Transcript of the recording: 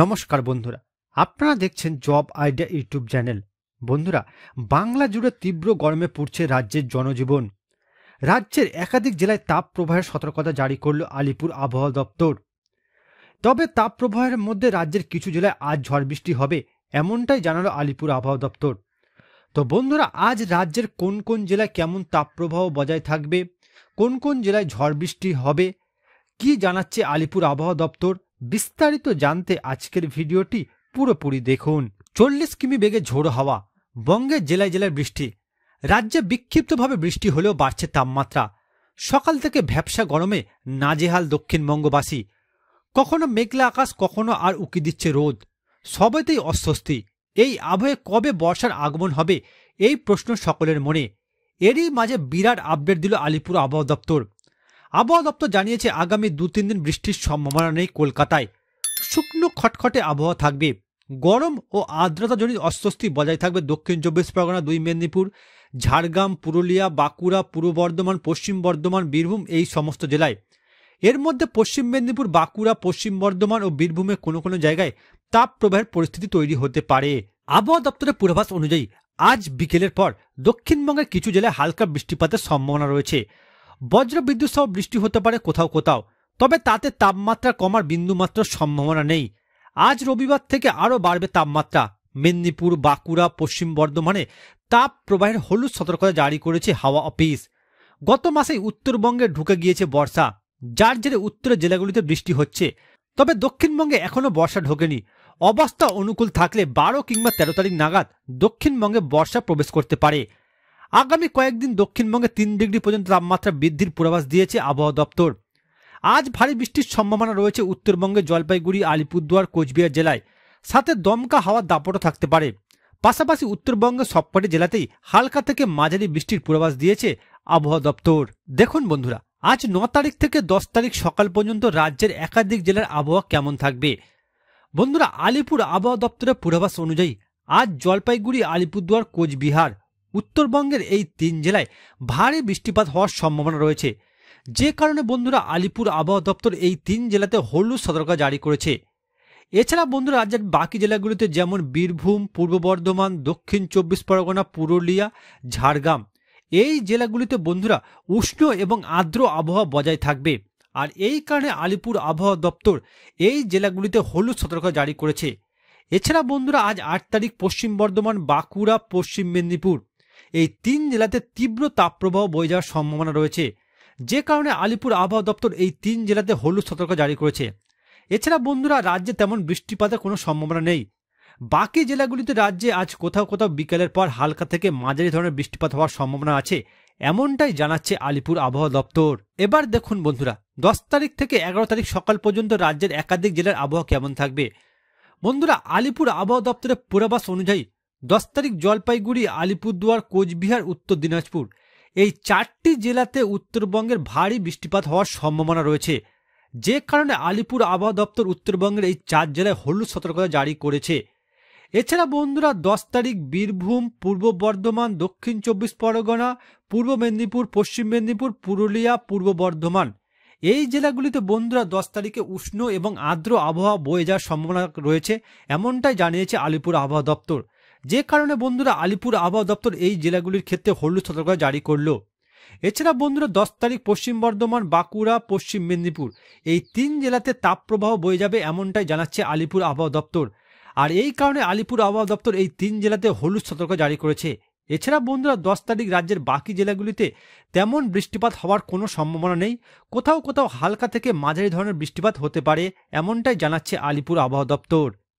নমস্কার বন্ধুরা আপনারা দেখছেন জব আইডিয়া ইউটিউব চ্যানেল বন্ধুরা বাংলা জুড়ে তীব্র গরমে পড়ছে রাজ্যের জনজীবন রাজ্যের একাধিক জেলায় তাপ প্রবাহের সতর্কতা জারি করল আলিপুর আবহাওয়া দপ্তর তবে তাপ প্রবাহের মধ্যে রাজ্যের কিছু জেলায় আজ ঝড় বৃষ্টি হবে এমনটাই জানালো আলিপুর আবহাওয়া দপ্তর তো বন্ধুরা আজ রাজ্যের কোন কোন জেলায় কেমন তাপপ্রবাহ বজায় থাকবে কোন কোন জেলায় ঝড় বৃষ্টি হবে কি জানাচ্ছে আলিপুর আবহাওয়া দপ্তর বিস্তারিত জানতে আজকের ভিডিওটি পুরোপুরি দেখুন চল্লিশ কিমি বেগে ঝোড়ো হাওয়া বঙ্গে জেলায় জেলায় বৃষ্টি রাজ্যে বিক্ষিপ্তভাবে বৃষ্টি হলেও বাড়ছে তাপমাত্রা সকাল থেকে ভ্যাবসা গরমে নাজেহাল দক্ষিণবঙ্গবাসী কখনো মেঘলা আকাশ কখনো আর উকি দিচ্ছে রোদ সবেতেই অস্বস্তি এই আবহে কবে বর্ষার আগমন হবে এই প্রশ্ন সকলের মনে এরই মাঝে বিরাট আপডেট দিল আলিপুর আবহাওয়া দপ্তর আবহাওয়া দপ্তর জানিয়েছে আগামী দু তিন দিন বৃষ্টির সম্ভাবনা নেই কলকাতায় শুকনো খটখটে আবহাওয়া থাকবে গরম ও আর্দ্রতাজনিত অস্বস্তি বজায় থাকবে দক্ষিণ চব্বিশ পরগনা দুই মেদিনীপুর ঝাড়গ্রাম পুরুলিয়া বাঁকুড়া পূর্ব বর্ধমান পশ্চিম বর্ধমান বীরভূম এই সমস্ত জেলায় এর মধ্যে পশ্চিম মেদিনীপুর বাঁকুড়া পশ্চিম বর্ধমান ও বীরভূমে কোনো কোনো জায়গায় তাপ প্রবাহের পরিস্থিতি তৈরি হতে পারে আবহাওয়া দপ্তরের পূর্বাভাস অনুযায়ী আজ বিকেলের পর দক্ষিণবঙ্গের কিছু জেলায় হালকা বৃষ্টিপাতের সম্ভাবনা রয়েছে বজ্র বিদ্যুৎ সহ বৃষ্টি হতে পারে কোথাও কোথাও তবে তাতে তাপমাত্রা কমার বিন্দুমাত্র সম্ভাবনা নেই আজ রবিবার থেকে আরও বাড়বে তাপমাত্রা মেদিনীপুর বাঁকুড়া পশ্চিম বর্ধমানে তাপ প্রবাহের হলুদ সতর্কতা জারি করেছে হাওয়া অফিস গত মাসেই উত্তরবঙ্গে ঢুকে গিয়েছে বর্ষা যার জেরে উত্তরের জেলাগুলিতে বৃষ্টি হচ্ছে তবে দক্ষিণবঙ্গে এখনও বর্ষা ঢোকেনি অবস্থা অনুকূল থাকলে বারো কিংবা তেরো তারিখ নাগাদ দক্ষিণবঙ্গে বর্ষা প্রবেশ করতে পারে আগামী কয়েকদিন দক্ষিণবঙ্গে তিন ডিগ্রি পর্যন্ত তাপমাত্রা বৃদ্ধির পূর্বাভাস দিয়েছে আবহাওয়া দপ্তর আজ ভারী বৃষ্টির সম্ভাবনা রয়েছে উত্তরবঙ্গে জলপাইগুড়ি আলিপুরদুয়ার কোচবিহার জেলায় সাথে দমকা হাওয়ার দাপটও থাকতে পারে পাশাপাশি উত্তরবঙ্গের সবকটি জেলাতেই হালকা থেকে মাঝারি বৃষ্টির পূর্বাভাস দিয়েছে আবহাওয়া দপ্তর দেখুন বন্ধুরা আজ ন তারিখ থেকে দশ তারিখ সকাল পর্যন্ত রাজ্যের একাধিক জেলার আবহাওয়া কেমন থাকবে বন্ধুরা আলিপুর আবহাওয়া দপ্তরের পূর্বাভাস অনুযায়ী আজ জলপাইগুড়ি আলিপুরদুয়ার কোচবিহার উত্তরবঙ্গের এই তিন জেলায় ভারী বৃষ্টিপাত হওয়ার সম্ভাবনা রয়েছে যে কারণে বন্ধুরা আলিপুর আবহাওয়া দপ্তর এই তিন জেলাতে হলুদ সতর্কতা জারি করেছে এছাড়া বন্ধুরা রাজ্যের বাকি জেলাগুলিতে যেমন বীরভূম পূর্ব বর্ধমান দক্ষিণ চব্বিশ পরগনা পুরুলিয়া ঝাড়গ্রাম এই জেলাগুলিতে বন্ধুরা উষ্ণ এবং আর্দ্র আবহাওয়া বজায় থাকবে আর এই কারণে আলিপুর আবহাওয়া দপ্তর এই জেলাগুলিতে হলুদ সতর্কতা জারি করেছে এছাড়া বন্ধুরা আজ আট তারিখ পশ্চিম বর্ধমান বাঁকুড়া পশ্চিম মেদিনীপুর এই তিন জেলাতে তীব্র তাপপ্রবাহ বয়ে যাওয়ার সম্ভাবনা রয়েছে যে কারণে আলিপুর আবহাওয়া দপ্তর এই তিন জেলাতে হলুদ সতর্ক জারি করেছে এছাড়া বন্ধুরা রাজ্যে তেমন বৃষ্টিপাতের কোনো সম্ভাবনা নেই বাকি জেলাগুলিতে রাজ্যে আজ কোথাও কোথাও বিকেলের পর হালকা থেকে মাঝারি ধরনের বৃষ্টিপাত হওয়ার সম্ভাবনা আছে এমনটাই জানাচ্ছে আলিপুর আবহাওয়া দপ্তর এবার দেখুন বন্ধুরা দশ তারিখ থেকে এগারো তারিখ সকাল পর্যন্ত রাজ্যের একাধিক জেলার আবহাওয়া কেমন থাকবে বন্ধুরা আলিপুর আবহাওয়া দপ্তরের পূর্বাভাস অনুযায়ী দশ তারিখ জলপাইগুড়ি আলিপুরদুয়ার কোচবিহার উত্তর দিনাজপুর এই চারটি জেলাতে উত্তরবঙ্গের ভারী বৃষ্টিপাত হওয়ার সম্ভাবনা রয়েছে যে কারণে আলিপুর আবহাওয়া দপ্তর উত্তরবঙ্গের এই চার জেলায় হলুদ সতর্কতা জারি করেছে এছাড়া বন্ধুরা দশ তারিখ বীরভূম পূর্ব বর্ধমান দক্ষিণ চব্বিশ পরগনা পূর্ব মেদিনীপুর পশ্চিম মেদিনীপুর পুরুলিয়া পূর্ব বর্ধমান এই জেলাগুলিতে বন্ধুরা দশ তারিখে উষ্ণ এবং আর্দ্র আবহাওয়া বয়ে যাওয়ার সম্ভাবনা রয়েছে এমনটাই জানিয়েছে আলিপুর আবহাওয়া দপ্তর যে কারণে বন্ধুরা আলিপুর আবহাওয়া দপ্তর এই জেলাগুলির ক্ষেত্রে হলুদ সতর্কতা জারি করলো এছাড়া বন্ধুরা দশ তারিখ পশ্চিম বর্ধমান বাঁকুড়া পশ্চিম মেদিনীপুর এই তিন জেলাতে তাপপ্রবাহ বয়ে যাবে এমনটাই জানাচ্ছে আলিপুর আবহাওয়া দপ্তর আর এই কারণে আলিপুর আবহাওয়া দপ্তর এই তিন জেলাতে হলুদ সতর্ক জারি করেছে এছাড়া বন্ধুরা দশ তারিখ রাজ্যের বাকি জেলাগুলিতে তেমন বৃষ্টিপাত হওয়ার কোনো সম্ভাবনা নেই কোথাও কোথাও হালকা থেকে মাঝারি ধরনের বৃষ্টিপাত হতে পারে এমনটাই জানাচ্ছে আলিপুর আবহাওয়া দপ্তর